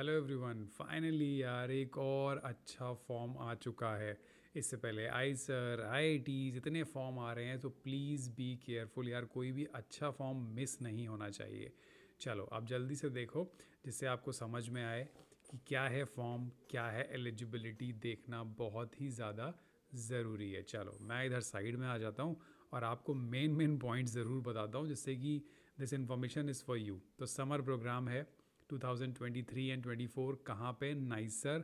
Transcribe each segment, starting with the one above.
hello everyone finally यार एक और अच्छा फॉर्म आ चुका है इससे पहले आई सर आई टी जितने फॉर्म आ रहे हैं तो प्लीज़ बी केयरफुल यार कोई भी अच्छा फॉर्म मिस नहीं होना चाहिए चलो आप जल्दी से देखो जिससे आपको समझ में आए कि क्या है फॉर्म क्या है एलिजिबिलिटी देखना बहुत ही ज़्यादा ज़रूरी है चलो मैं इधर साइड में आ जाता हूँ और आपको मेन मेन पॉइंट ज़रूर बताता हूँ जिससे कि this information is for you तो समर प्रोग्राम है 2023 एंड 24 कहाँ पे नाइसर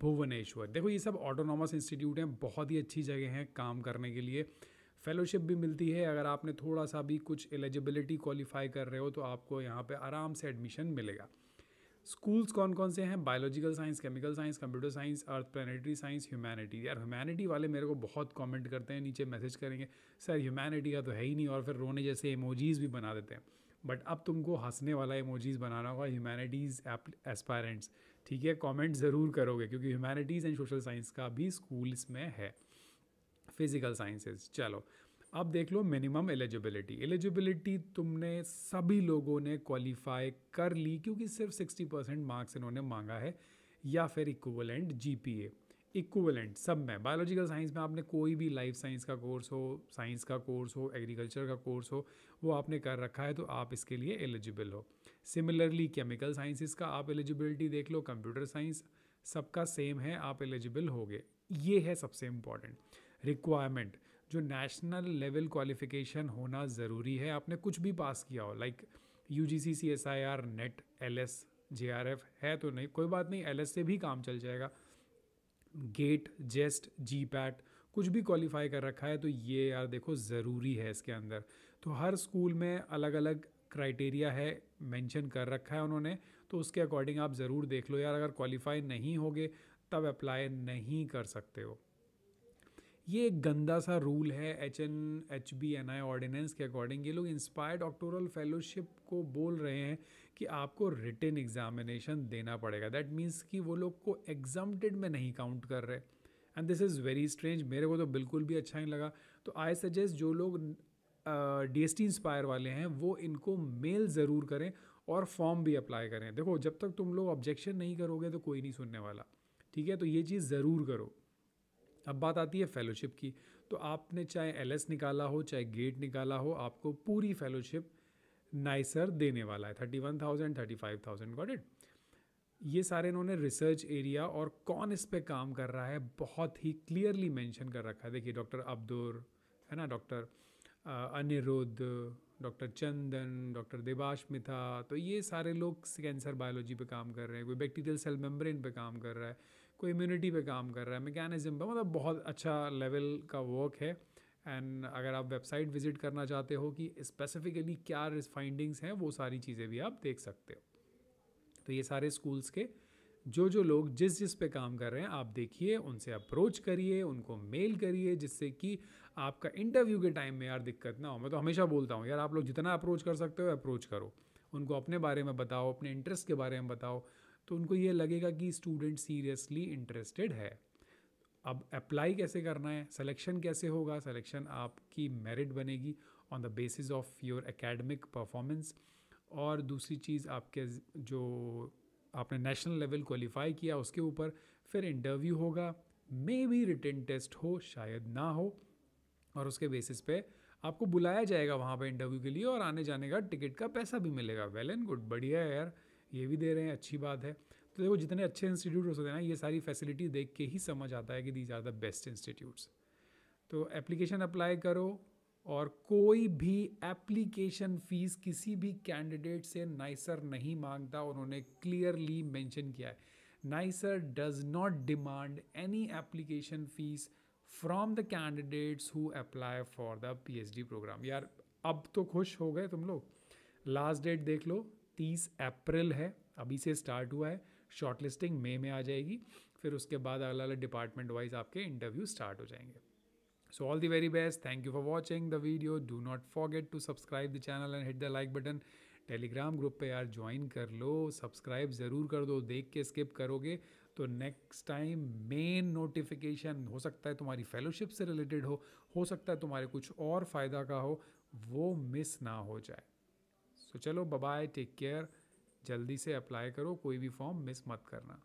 भुवनेश्वर देखो ये सब ऑटोनॉमस इंस्टीट्यूट हैं बहुत ही अच्छी जगह हैं काम करने के लिए फेलोशिप भी मिलती है अगर आपने थोड़ा सा भी कुछ एलिजिबिलिटी क्वालिफाई कर रहे हो तो आपको यहाँ पे आराम से एडमिशन मिलेगा स्कूल्स कौन कौन से हैं biological science chemical science computer science earth planetary science humanity यार ह्यूमैनिटी वाले मेरे को बहुत कमेंट करते हैं नीचे मैसेज करेंगे सर ह्यूमैनिटी का तो है ही नहीं और फिर रोने जैसे इमोजीज़ भी बना देते हैं बट अब तुमको हंसने वाला इमोजीज बनाना होगा ह्यूमैनिटीज़ एस्पायरेंट्स ठीक है कमेंट ज़रूर करोगे क्योंकि ह्यूमैनिटीज़ एंड सोशल साइंस का भी स्कूल्स में है फिज़िकल साइंसेस चलो अब देख लो मिनिमम एलिजिबिलिटी एलिजिबिलिटी तुमने सभी लोगों ने क्वालिफाई कर ली क्योंकि सिर्फ 60 परसेंट मार्क्स इन्होंने मांगा है या फिर इक्वलेंट जी इक्वलेंट सब में बायोलॉजिकल साइंस में आपने कोई भी लाइफ साइंस का कोर्स हो साइंस का कोर्स हो एग्रीकल्चर का कोर्स हो वो आपने कर रखा है तो आप इसके लिए एलिजिबल हो सिमिलरली केमिकल साइंसिस का आप एलिजिबिलिटी देख लो कंप्यूटर साइंस सबका सेम है आप एलिजिबल हो गए ये है सबसे इम्पॉर्टेंट रिक्वायरमेंट जो नेशनल लेवल क्वालिफिकेशन होना ज़रूरी है आपने कुछ भी पास किया हो like U G C C S I R NET L S J R F है तो नहीं कोई बात नहीं एल एस से भी काम चल जाएगा गेट जेस्ट जी पैट कुछ भी क्वालिफाई कर रखा है तो ये यार देखो ज़रूरी है इसके अंदर तो हर स्कूल में अलग अलग क्राइटेरिया है मेंशन कर रखा है उन्होंने तो उसके अकॉर्डिंग आप ज़रूर देख लो यार अगर क्वालिफाई नहीं होगे तब अप्लाई नहीं कर सकते हो ये एक गंदा सा रूल है H N H B N I ordinance के अकॉर्डिंग ये लोग इंस्पायर्ड डॉक्टोरल फेलोशिप को बोल रहे हैं कि आपको रिटर्न एग्जामिनेशन देना पड़ेगा दैट मीन्स कि वो लोग को एग्जामटेड में नहीं काउंट कर रहे and this is very strange मेरे को तो बिल्कुल भी अच्छा नहीं लगा तो आई सजेस्ट जो लोग डी एस टी इंस्पायर वाले हैं वो इनको मेल ज़रूर करें और फॉर्म भी अप्लाई करें देखो जब तक तुम लोग ऑब्जेक्शन नहीं करोगे तो कोई नहीं सुनने वाला ठीक है तो ये चीज़ ज़रूर करो अब बात आती है फेलोशिप की तो आपने चाहे एल निकाला हो चाहे गेट निकाला हो आपको पूरी फेलोशिप नाइसर देने वाला है thirty one thousand thirty five thousand got it ये सारे इन्होंने रिसर्च एरिया और कौन इस पे काम कर रहा है बहुत ही क्लियरली मेंशन कर रखा है देखिए डॉक्टर अब्दुर है ना doctor Anirudh doctor Chandan doctor Devashmita तो ये सारे लोग कैंसर बायोलॉजी पे काम कर रहे हैं कोई बैक्टीरियल सेल मेम्ब्रेन पे काम कर रहा है कोई इम्यूनिटी पे काम कर रहा है मैकेनिज्म पे मतलब बहुत अच्छा लेवल का वर्क है एंड अगर आप वेबसाइट विज़िट करना चाहते हो कि स्पेसिफिकली क्या फाइंडिंग्स हैं वो सारी चीज़ें भी आप देख सकते हो तो ये सारे स्कूल्स के जो जो लोग जिस जिस पे काम कर रहे हैं आप देखिए उनसे अप्रोच करिए उनको मेल करिए जिससे कि आपका इंटरव्यू के टाइम में यार दिक्कत ना हो मैं तो हमेशा बोलता हूँ यार आप लोग जितना अप्रोच कर सकते हो अप्रोच करो उनको अपने बारे में बताओ अपने इंटरेस्ट के बारे में बताओ तो उनको ये लगेगा कि स्टूडेंट सीरियसली इंटरेस्टेड है अब अप्लाई कैसे करना है सिलेक्शन कैसे होगा सिलेक्शन आपकी मेरिट बनेगी on the basis of your academic performance और दूसरी चीज़ आपके जो आपने नेशनल लेवल क्वालिफाई किया उसके ऊपर फिर इंटरव्यू होगा मे बी रिटर्न टेस्ट हो शायद ना हो और उसके बेसिस पे आपको बुलाया जाएगा वहाँ पे इंटरव्यू के लिए और आने जाने का टिकट का पैसा भी मिलेगा वेल एंड गुड बढ़िया है यार ये भी दे रहे हैं अच्छी बात है तो देखो जितने अच्छे इंस्टीट्यूट हो सकते हैं ना ये सारी फैसिलिटी देख के ही समझ आता है कि these are the best institutes तो एप्लीकेशन अप्लाई करो और कोई भी एप्लीकेशन फ़ीस किसी भी कैंडिडेट से नाइसर नहीं मांगता उन्होंने क्लियरली मेंशन किया है NISER does not demand any application fees from the candidates who apply for the PhD program यार अब तो खुश हो गए तुम लोग लास्ट डेट देख लो तीस अप्रैल है अभी से स्टार्ट हुआ है शॉर्ट लिस्टिंग मे में आ जाएगी फिर उसके बाद अलग अलग डिपार्टमेंट वाइज आपके इंटरव्यू स्टार्ट हो जाएंगे so all the very best thank you for watching the video do not forget to subscribe the channel and hit the like button Telegram group पे यार ज्वाइन कर लो सब्सक्राइब ज़रूर कर दो देख के स्किप करोगे तो नेक्स्ट टाइम मेन नोटिफिकेशन हो सकता है तुम्हारी फेलोशिप से रिलेटेड हो हो सकता है तुम्हारे कुछ और फ़ायदा का हो वो मिस ना हो जाए सो so, चलो बाय टेक केयर जल्दी से अप्लाई करो कोई भी फॉर्म मिस मत करना